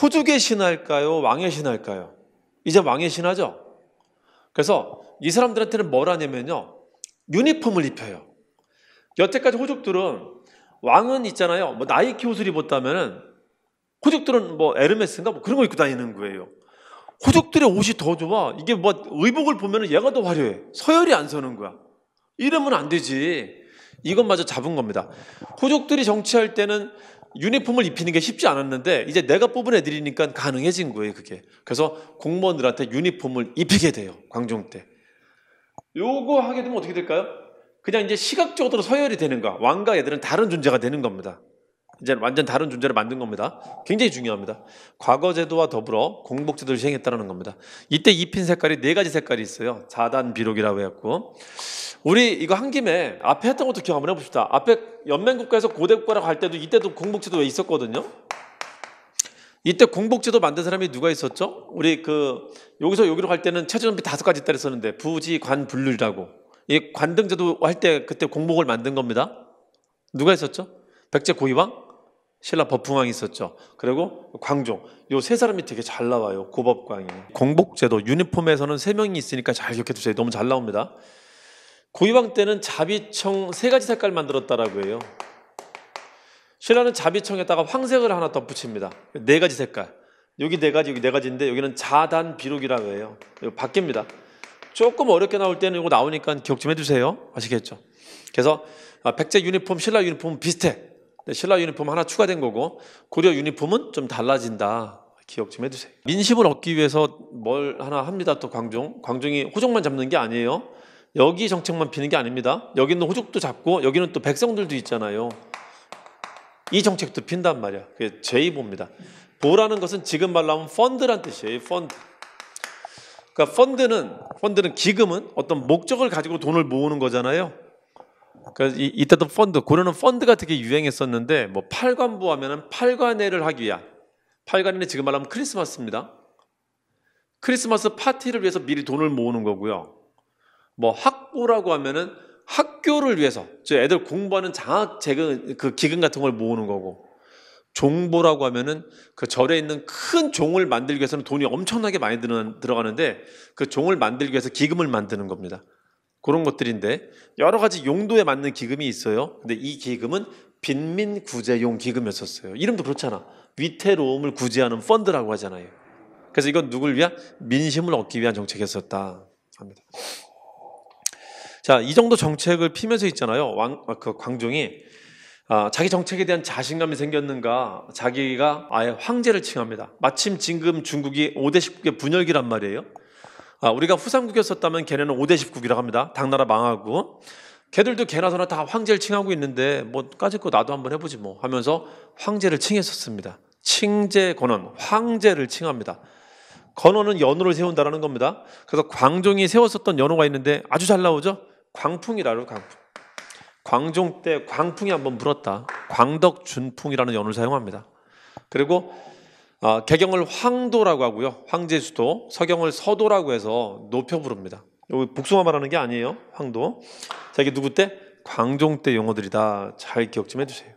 호두의 신할까요? 왕의 신할까요? 이제 왕의 신하죠. 그래서 이 사람들한테는 뭘 하냐면요. 유니폼을 입혀요. 여태까지 호족들은 왕은 있잖아요. 뭐 나이키 옷을 입었다면은 호족들은 뭐 에르메스인가 뭐 그런 거 입고 다니는 거예요. 호족들의 옷이 더 좋아. 이게 뭐 의복을 보면은 얘가 더 화려해. 서열이 안 서는 거야. 이러면 안 되지. 이것마저 잡은 겁니다. 호족들이 정치할 때는 유니폼을 입히는 게 쉽지 않았는데 이제 내가 뽑은 애들이니까 가능해진 거예요, 그게. 그래서 공무원들한테 유니폼을 입히게 돼요, 광종 때. 요거 하게 되면 어떻게 될까요? 그냥 이제 시각적으로 서열이 되는 거 왕과 얘들은 다른 존재가 되는 겁니다. 이제 완전 다른 존재를 만든 겁니다. 굉장히 중요합니다. 과거 제도와 더불어 공복 제도를 시행했다는 겁니다. 이때 입힌 색깔이 네 가지 색깔이 있어요. 자단 비록이라고 해갖고 우리 이거 한 김에 앞에 했던 것도 기억 한번 해봅시다. 앞에 연맹국가에서 고대국가라고 할 때도 이때도 공복 제도가 있었거든요. 이때 공복제도 만든 사람이 누가 있었죠? 우리 그 여기서 여기로 갈 때는 체제정비 다섯 가지 있다 썼는데 부지 관 분류라고 이 관등제도 할 때 그때 공목을 만든 겁니다. 누가 있었죠? 백제 고위왕 신라 법흥왕이 있었죠. 그리고 광종. 요 세 사람이 되게 잘 나와요. 고법광이. 공복제도 유니폼에서는 세 명이 있으니까 잘 기억해 두세요. 너무 잘 나옵니다. 고위왕 때는 자비청 세 가지 색깔 만들었다라고 해요. 신라는 자비청에다가 황색을 하나 덧 붙입니다. 네 가지 색깔. 여기 네 가지, 여기 네 가지인데 여기는 자단 비록이라고 해요. 바뀝니다. 조금 어렵게 나올 때는 이거 나오니까 기억 좀 해주세요. 아시겠죠? 그래서 아, 백제 유니폼, 신라 유니폼 은 비슷해. 신라 유니폼 하나 추가된 거고 고려 유니폼은 좀 달라진다. 기억 좀 해주세요. 민심을 얻기 위해서 뭘 하나 합니다. 또 광종, 광종이 호족만 잡는 게 아니에요. 여기 정책만 피는 게 아닙니다. 여기는 호족도 잡고 여기는 또 백성들도 있잖아요. 이 정책도 핀단 말이야. 그게 제2보입니다 보라는 것은 지금 말로 하면 펀드란 뜻이에요. 펀드. 그러니까 펀드는 펀드는 기금은 어떤 목적을 가지고 돈을 모으는 거잖아요. 그러니까 이, 이때도 펀드 고려는 펀드가 되게 유행했었는데 뭐 팔관부 하면은 팔관회를 하기 위한 팔관회는 지금 말하면 크리스마스입니다. 크리스마스 파티를 위해서 미리 돈을 모으는 거고요. 뭐 학부라고 하면은 학교를 위해서 저 애들 공부하는 장학 재금 그 기금 같은 걸 모으는 거고 종보라고 하면은 그 절에 있는 큰 종을 만들기 위해서는 돈이 엄청나게 많이 들어가는데 그 종을 만들기 위해서 기금을 만드는 겁니다. 그런 것들인데 여러 가지 용도에 맞는 기금이 있어요. 근데 이 기금은 빈민 구제용 기금이었었어요. 이름도 그렇잖아. 위태로움을 구제하는 펀드라고 하잖아요. 그래서 이건 누굴 위한 민심을 얻기 위한 정책이었었다 합니다. 자, 이 정도 정책을 피면서 있잖아요. 왕, 그 광종이 아, 자기 정책에 대한 자신감이 생겼는가 자기가 아예 황제를 칭합니다. 마침 지금 중국이 5대 19개 분열기란 말이에요. 아, 우리가 후삼국이었었다면 걔네는 5대 19국이라고 합니다. 당나라 망하고 걔들도 개나서나 다 황제를 칭하고 있는데 뭐 까짓 거 나도 한번 해보지 뭐 하면서 황제를 칭했었습니다. 칭제 권원 황제를 칭합니다. 건원은 연호를 세운다라는 겁니다. 그래서 광종이 세웠었던 연호가 있는데 아주 잘 나오죠. 광풍이라고 광풍. 광종 때 광풍이 한번 불었다. 광덕준풍이라는 연을 사용합니다. 그리고 어, 개경을 황도라고 하고요. 황제 수도, 서경을 서도라고 해서 높여 부릅니다. 여기 복숭아 말하는 게 아니에요. 황도. 자, 이게 누구 때? 광종 때 용어들이다. 잘 기억 좀 해주세요.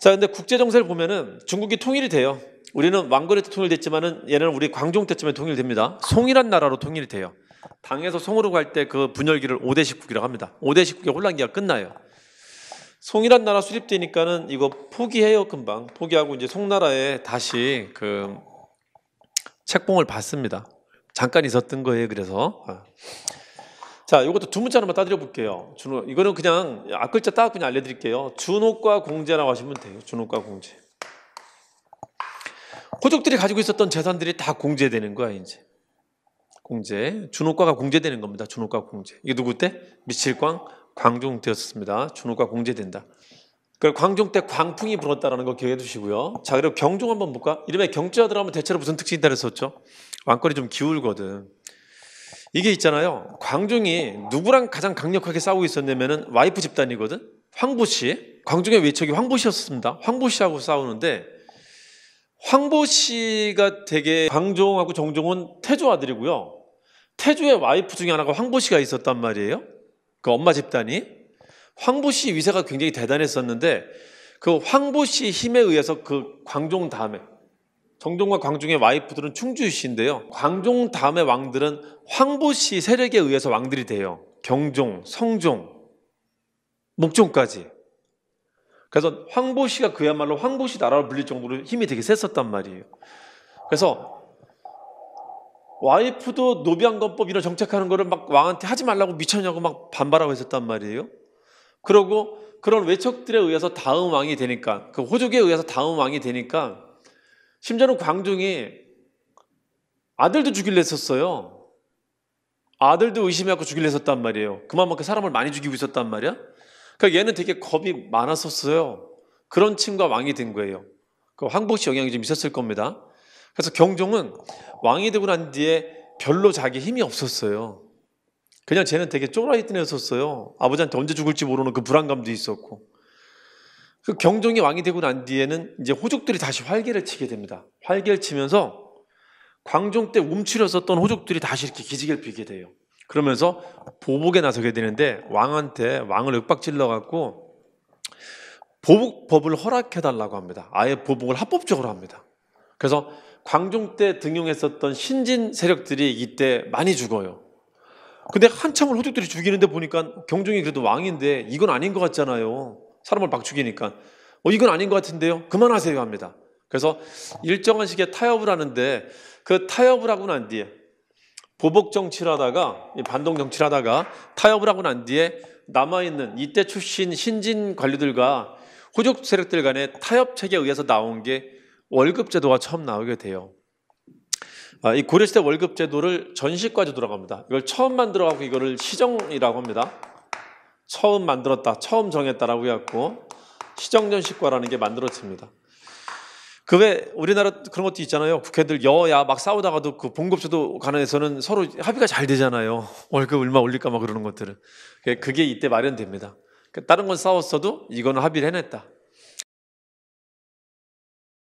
자, 근데 국제 정세를 보면은 중국이 통일이 돼요. 우리는 왕건에 통일됐지만은 얘는 네 우리 광종 때쯤에 통일됩니다. 송이란 나라로 통일이 돼요. 당에서 송으로 갈 때 그 분열기를 5대 19기라고 합니다. 5대 19기 혼란기가 끝나요. 송이란 나라 수립되니까는 이거 포기해요 금방 포기하고 이제 송나라에 다시 그 책봉을 받습니다. 잠깐 있었던 거예요. 그래서 아. 자 이것도 두 문자 로나만 따드려 볼게요. 준호 이거는 그냥 앞글자 딱 그냥 알려드릴게요. 준호과 공제라고 하시면 돼요. 준호과 공제. 호족들이 가지고 있었던 재산들이 다 공제되는 거야 이제. 공제, 준호과가 공제되는 겁니다. 준호과 공제. 이게 누구 때? 미칠광 광종 되었습니다. 준호과 공제된다. 그 광종 때 광풍이 불었다라는 거 기억해 두시고요. 자, 그리고 경종 한번 볼까? 이름에 경주자 들하면 대체로 무슨 특징이 있다 그랬었죠? 왕권이 좀 기울거든. 이게 있잖아요. 광종이 누구랑 가장 강력하게 싸우고 있었냐면은 와이프 집단이거든. 황보 씨. 광종의 외척이 황보 씨였습니다. 황보 씨하고 싸우는데 황보 씨가 되게 광종하고 정종은 태조 아들이고요. 태조의 와이프 중에 하나가 황보 씨가 있었단 말이에요. 그 엄마 집단이 황보 씨 위세가 굉장히 대단했었는데 그 황보 씨 힘에 의해서 그 광종 다음에 정종과 광종의 와이프들은 충주 씨인데요. 광종 다음의 왕들은 황보 씨 세력에 의해서 왕들이 돼요. 경종, 성종, 목종까지. 그래서 황보시가 그야말로 황보시 나라로 불릴 정도로 힘이 되게 셌었단 말이에요. 그래서 와이프도 노비안검법 이런 정책하는 거를 막 왕한테 하지 말라고 미쳤냐고 막 반발하고 했었단 말이에요. 그러고 그런 외척들에 의해서 다음 왕이 되니까 그 호족에 의해서 다음 왕이 되니까 심지어는 광종이 아들도 죽일려 했었어요. 아들도 의심해갖고 죽일려 했었단 말이에요. 그만큼 그 사람을 많이 죽이고 있었단 말이야. 그러니까 얘는 되게 겁이 많았었어요. 그런 친구가 왕이 된 거예요. 그 황복씨 영향이 좀 있었을 겁니다. 그래서 경종은 왕이 되고 난 뒤에 별로 자기 힘이 없었어요. 그냥 쟤는 되게 쪼라있던 애였었어요. 아버지한테 언제 죽을지 모르는 그 불안감도 있었고. 그 경종이 왕이 되고 난 뒤에는 이제 호족들이 다시 활개를 치게 됩니다. 활개를 치면서 광종 때 움츠렸었던 호족들이 다시 이렇게 기지개를 피게 돼요. 그러면서 보복에 나서게 되는데 왕한테 왕을 윽박질러 갖고 보복법을 허락해 달라고 합니다. 아예 보복을 합법적으로 합니다. 그래서 광종 때 등용했었던 신진 세력들이 이때 많이 죽어요. 근데 한참을 호족들이 죽이는데 보니까 경종이 그래도 왕인데 이건 아닌 것 같잖아요. 사람을 막 죽이니까. 어, 이건 아닌 것 같은데요. 그만하세요 합니다. 그래서 일정한 시기에 타협을 하는데 그 타협을 하고 난 뒤에 보복 정치를 하다가 반동 정치를 하다가 타협을 하고 난 뒤에 남아있는 이때 출신 신진 관료들과 호족 세력들 간의 타협체계에 의해서 나온 게 월급제도가 처음 나오게 돼요. 아, 이 고려시대 월급제도를 전시까지 돌아갑니다. 이걸 처음 만들어갖고 이거를 시정이라고 합니다. 처음 만들었다, 처음 정했다라고 해갖고 시정전시과라는게 만들어집니다. 그외 우리나라 그런 것도 있잖아요. 국회들 여야 막 싸우다가도 그 봉급제도 관련해서는 서로 합의가 잘 되잖아요. 월급 얼마 올릴까 막 그러는 것들은. 그게 이때 마련됩니다. 그러니까 다른 건 싸웠어도 이거는 합의를 해냈다.